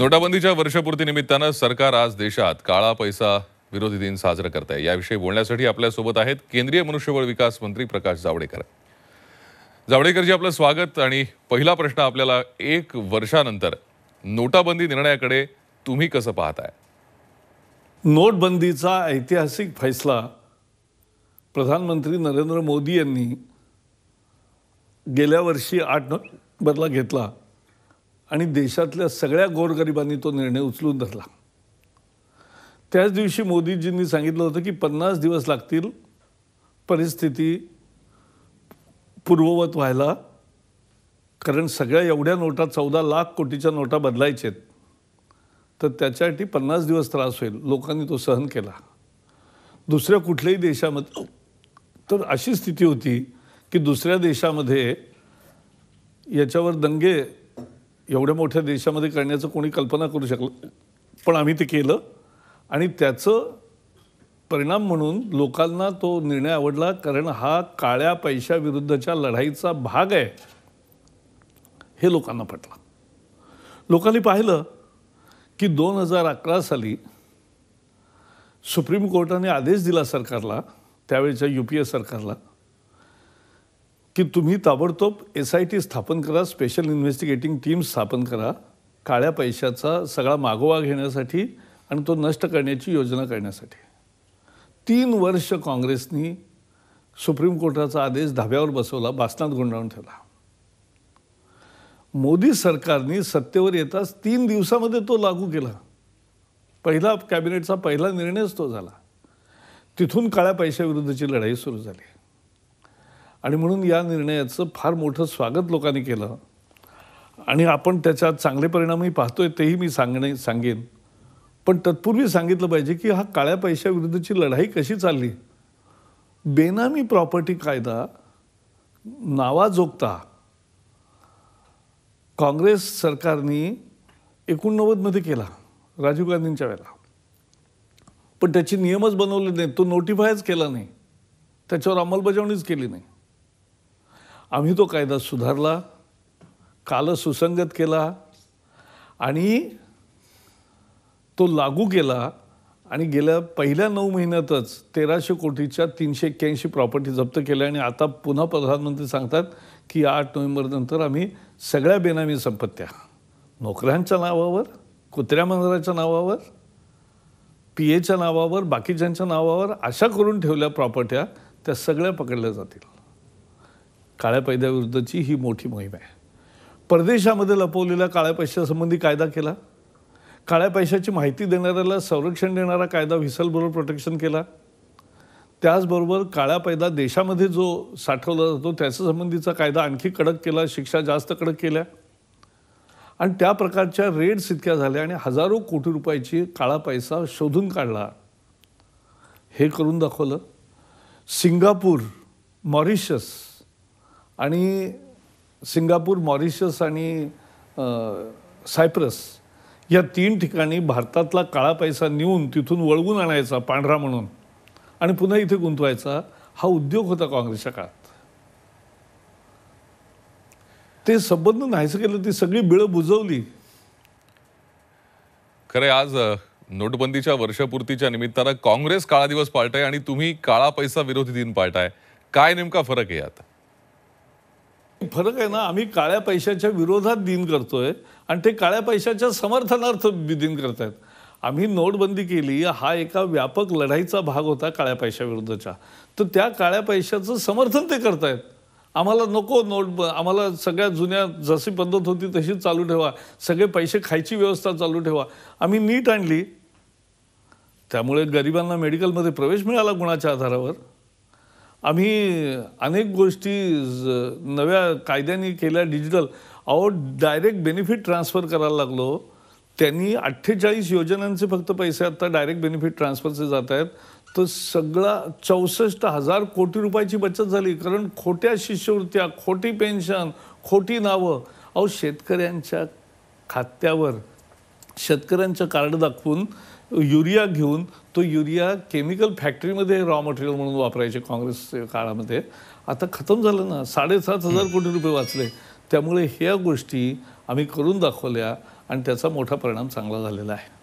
नोटाबंदीच्या निमित्तानं सरकार आज देशात काळा पैसा विरोधी दिन साजरा करत आहे याविषयी बोलण्यासाठी आपल्यासोबत आहेत केंद्रीय मनुष्यबळ विकास मंत्री प्रकाश जावडेकर जावडेकरजी आपलं स्वागत आणि पहिला प्रश्न आपल्याला एक वर्षानंतर नोटाबंदी निर्णयाकडे तुम्ही कसं पाहताय नोटबंदीचा ऐतिहासिक फैसला प्रधानमंत्री नरेंद्र मोदी यांनी गेल्या वर्षी आठ नोव्हेंबरला घेतला आणि देशातल्या सगळ्या गोरगरिबांनी तो निर्णय उचलून धरला त्याच दिवशी मोदीजींनी सांगितलं होतं की पन्नास दिवस लागतील परिस्थिती पूर्ववत व्हायला कारण सगळ्या एवढ्या नोटा चौदा लाख कोटीच्या नोटा बदलायच्या तर त्याच्यासाठी पन्नास दिवस त्रास होईल लोकांनी तो सहन केला दुसऱ्या कुठल्याही देशामध्ये तर अशी स्थिती होती की दुसऱ्या देशामध्ये याच्यावर दंगे एवढ्या मोठ्या देशामध्ये करण्याचं कोणी कल्पना करू शकलं पण आम्ही ते केलं आणि त्याचं परिणाम म्हणून लोकांना तो निर्णय आवडला कारण हा काळ्या पैशाविरुद्धच्या लढाईचा भाग आहे हे लोकांना पटलं लोकांनी पाहिलं की दोन हजार अकरा साली सुप्रीम कोर्टाने आदेश दिला सरकारला त्यावेळेच्या यू पी ए सरकारला की तुम्ही ताबडतोब एस आय टी स्थापन करा स्पेशल इन्व्हेस्टिगेटिंग टीम स्थापन करा काळ्या पैशाचा सगळा मागोवा घेण्यासाठी आणि तो नष्ट करण्याची योजना करण्यासाठी तीन वर्ष काँग्रेसनी सुप्रीम कोर्टाचा आदेश धाब्यावर बसवला बासनात गुंडाळून ठेवला मोदी सरकारने सत्तेवर येताच तीन दिवसामध्ये तो लागू केला पहिला कॅबिनेटचा पहिला निर्णयच तो झाला तिथून काळ्या पैशाविरुद्धची लढाई सुरू झाली आणि म्हणून या निर्णयाचं फार मोठं स्वागत लोकांनी केलं आणि आपण त्याच्यात चांगले परिणामही पाहतोय तेही मी सांगणे सांगेन पण तत्पूर्वी सांगितलं पाहिजे की हा काळ्या पैशाविरुद्धची लढाई कशी चालली बेनामी प्रॉपर्टी कायदा नावाजोगता काँग्रेस सरकारने एकोणनव्वदमध्ये केला राजीव गांधींच्या वेळेला पण त्याची नियमच बनवले नाहीत तो नोटिफायच केला नाही त्याच्यावर अंमलबजावणीच केली नाही आम्ही तो कायदा सुधारला काल सुसंगत केला आणि तो लागू केला आणि गेल्या पहिल्या नऊ महिन्यातच तेराशे कोटीच्या तीनशे एक्क्याऐंशी प्रॉपर्टी जप्त केल्या आणि आता पुन्हा प्रधानमंत्री सांगतात की आठ नोव्हेंबरनंतर आम्ही सगळ्या बेनामी संपत्त्या नोकऱ्यांच्या नावावर कुत्र्या मंजराच्या नावावर पी एच्या नावावर बाकीच्यांच्या नावावर अशा करून ठेवल्या प्रॉपर्ट्या त्या सगळ्या पकडल्या जातील काळ्या पैद्याविरुद्धची ही मोठी मोहीम आहे परदेशामध्ये लपवलेला काळ्या पैशासंबंधी कायदा केला काळ्या पैशाची माहिती देणाऱ्याला संरक्षण देणारा कायदा व्हिसल ब्लोअर प्रोटेक्शन केला त्याचबरोबर काळ्या पैदा देशामध्ये जो साठवला जातो त्याच्यासंबंधीचा कायदा आणखी कडक केला शिक्षा जास्त कडक केल्या आणि त्या प्रकारच्या रेड्स इतक्या झाल्या आणि हजारो कोटी रुपयाची काळा पैसा शोधून काढला हे करून दाखवलं सिंगापूर मॉरिशस आणि सिंगापूर मॉरिशस आणि सायप्रस या तीन ठिकाणी भारतातला काळा पैसा नेऊन तिथून वळवून आणायचा पांढरा म्हणून आणि पुन्हा इथे गुंतवायचा हा उद्योग होता काँग्रेसच्या काळात ते संबंध नाहीसं केलं ती सगळी बिळं बुजवली खरे आज नोटबंदीच्या वर्षपूर्तीच्या निमित्तानं काँग्रेस काळा दिवस पाळताय आणि तुम्ही काळा पैसा विरोधी दिन पाळताय काय नेमका फरक आहे आता फरक आहे ना आम्ही काळ्या पैशाच्या विरोधात दिन करतोय आणि ते काळ्या पैशाच्या समर्थनार्थ दिन करतायत आम्ही नोटबंदी केली हा एका व्यापक लढाईचा भाग होता काळ्या पैशाविरुद्धच्या तर त्या काळ्या पैशाचं समर्थन ते करतायत आम्हाला नको नोट आम्हाला सगळ्या जुन्या जशी पद्धत होती तशीच चालू ठेवा सगळे पैसे खायची व्यवस्था चालू ठेवा आम्ही नीट आणली त्यामुळे गरिबांना मेडिकलमध्ये प्रवेश मिळाला गुणाच्या आधारावर आम्ही अनेक गोष्टी नव्या कायद्याने केल्या डिजिटल अहो डायरेक्ट बेनिफिट ट्रान्सफर करायला लागलो त्यांनी अठ्ठेचाळीस योजनांचे फक्त पैसे आता डायरेक्ट बेनिफिट ट्रान्सफरचे जात आहेत तर सगळा चौसष्ट हजार कोटी रुपयाची बचत झाली कारण खोट्या शिष्यवृत्त्या खोटी पेन्शन खोटी नावं अहो शेतकऱ्यांच्या खात्यावर शेतकऱ्यांचं कार्ड दाखवून युरिया घेऊन तो युरिया केमिकल फॅक्टरीमध्ये रॉ मटेरियल म्हणून वापरायचे काँग्रेस काळामध्ये आता खतम झालं ना साडेसात हजार कोटी रुपये वाचले त्यामुळे ह्या गोष्टी आम्ही करून दाखवल्या आणि त्याचा मोठा परिणाम चांगला झालेला आहे